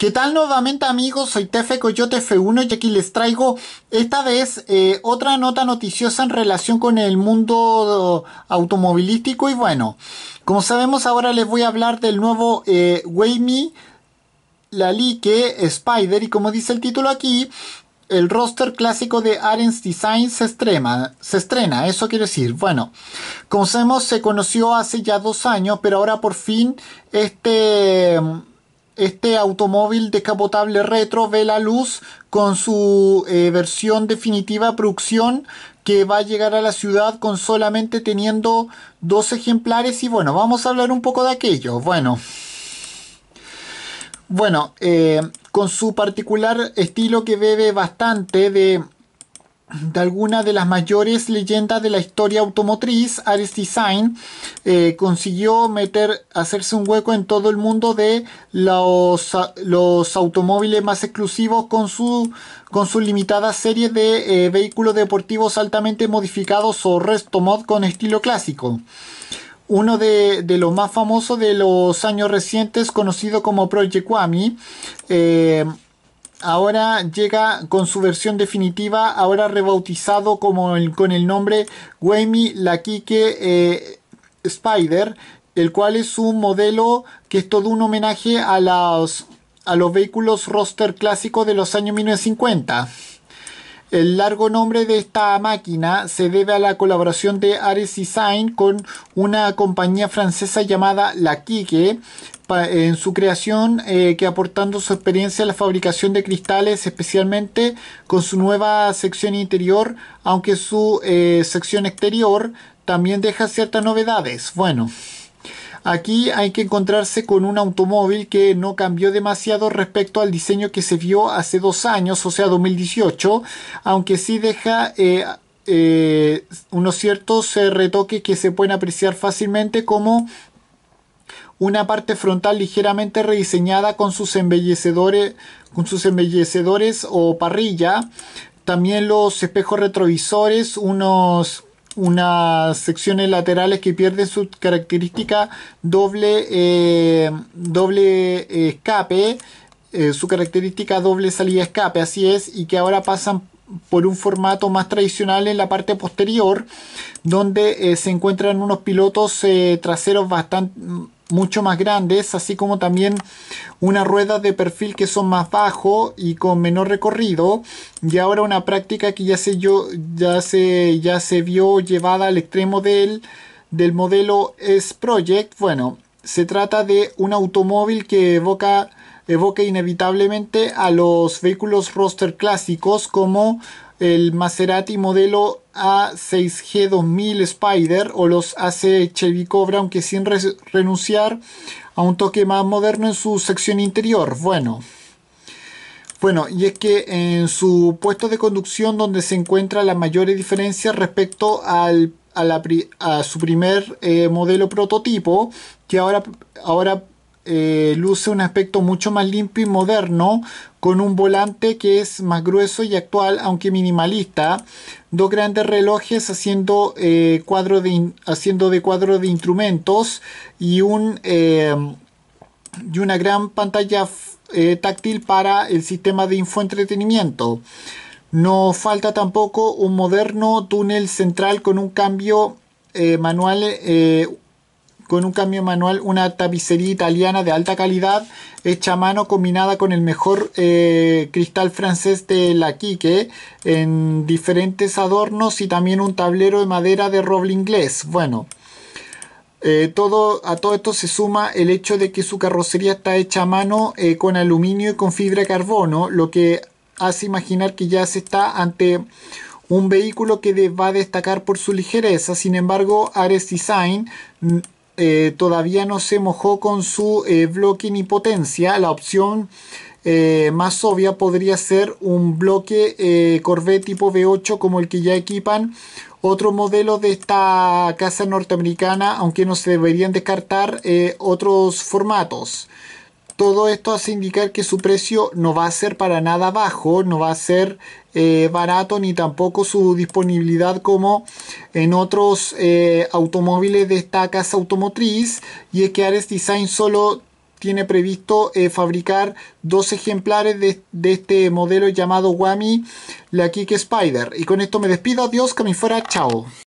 ¿Qué tal nuevamente amigos? Soy Tefe Coyote F1 y aquí les traigo esta vez eh, otra nota noticiosa en relación con el mundo automovilístico y bueno, como sabemos ahora les voy a hablar del nuevo eh, La Lalique Spider y como dice el título aquí, el roster clásico de Arens Design se, estrema, se estrena, eso quiere decir, bueno, como sabemos se conoció hace ya dos años, pero ahora por fin este este automóvil descapotable retro ve la luz con su eh, versión definitiva producción que va a llegar a la ciudad con solamente teniendo dos ejemplares y bueno, vamos a hablar un poco de aquello. Bueno, bueno eh, con su particular estilo que bebe bastante de de alguna de las mayores leyendas de la historia automotriz, Ares Design, eh, consiguió meter, hacerse un hueco en todo el mundo de los, los automóviles más exclusivos con su, con su limitada serie de eh, vehículos deportivos altamente modificados o resto mod con estilo clásico. Uno de, de los más famosos de los años recientes, conocido como Project Wami, eh, ahora llega con su versión definitiva, ahora rebautizado como con el nombre Waymi Laquique eh, Spider, el cual es un modelo que es todo un homenaje a, a los vehículos roster clásicos de los años 1950. El largo nombre de esta máquina se debe a la colaboración de Ares Design con una compañía francesa llamada La Quique en su creación eh, que aportando su experiencia en la fabricación de cristales especialmente con su nueva sección interior aunque su eh, sección exterior también deja ciertas novedades bueno Aquí hay que encontrarse con un automóvil que no cambió demasiado respecto al diseño que se vio hace dos años, o sea 2018, aunque sí deja... Eh, eh, unos ciertos eh, retoques que se pueden apreciar fácilmente como una parte frontal ligeramente rediseñada con sus embellecedores, con sus embellecedores o parrilla, también los espejos retrovisores, unos unas secciones laterales que pierden su característica doble, eh, doble eh, escape, eh, su característica doble salida escape, así es, y que ahora pasan por un formato más tradicional en la parte posterior, donde se encuentran unos pilotos traseros bastante mucho más grandes, así como también una rueda de perfil que son más bajo y con menor recorrido. Y ahora una práctica que ya se, yo, ya se, ya se vio llevada al extremo del, del modelo S-Project. Bueno, se trata de un automóvil que evoca, evoca inevitablemente a los vehículos roster clásicos como el Maserati modelo A6G 2000 Spider o los AC Chevy Cobra, aunque sin renunciar a un toque más moderno en su sección interior. Bueno, bueno, y es que en su puesto de conducción donde se encuentra la mayor diferencia respecto al, a, a, su primer eh, modelo prototipo, que ahora, ahora eh, luce un aspecto mucho más limpio y moderno, con un volante que es más grueso y actual, aunque minimalista, dos grandes relojes haciendo, eh, cuadro, de haciendo de cuadro de instrumentos y, un, eh, y una gran pantalla táctil para el sistema de infoentretenimiento. No falta tampoco un moderno túnel central con un cambio manual con un cambio manual, una tapicería italiana de alta calidad, hecha a mano, combinada con el mejor eh, cristal francés de la Quique, en diferentes adornos y también un tablero de madera de roble inglés. Bueno. Eh, todo, a todo esto se suma el hecho de que su carrocería está hecha a mano eh, con aluminio y con fibra de carbono, lo que hace imaginar que ya se está ante un vehículo que va a destacar por su ligereza. Sin embargo, Ares Design eh, todavía no se mojó con su eh, bloque ni potencia. La opción eh, más obvia podría ser un bloque Corvette tipo V8 como el que ya equipan otro modelo de esta casa norteamericana, aunque no se deberían descartar otros formatos. Todo esto hace indicar que su precio no va a ser para nada bajo, no va a ser eh, barato ni tampoco su disponibilidad como en otros eh, automóviles de esta casa automotriz. Y es que Ares Design solo tiene previsto eh, fabricar dos ejemplares de, este modelo llamado Wami la Kik Spider. Y con esto me despido. Adiós, que me fuera. Chao.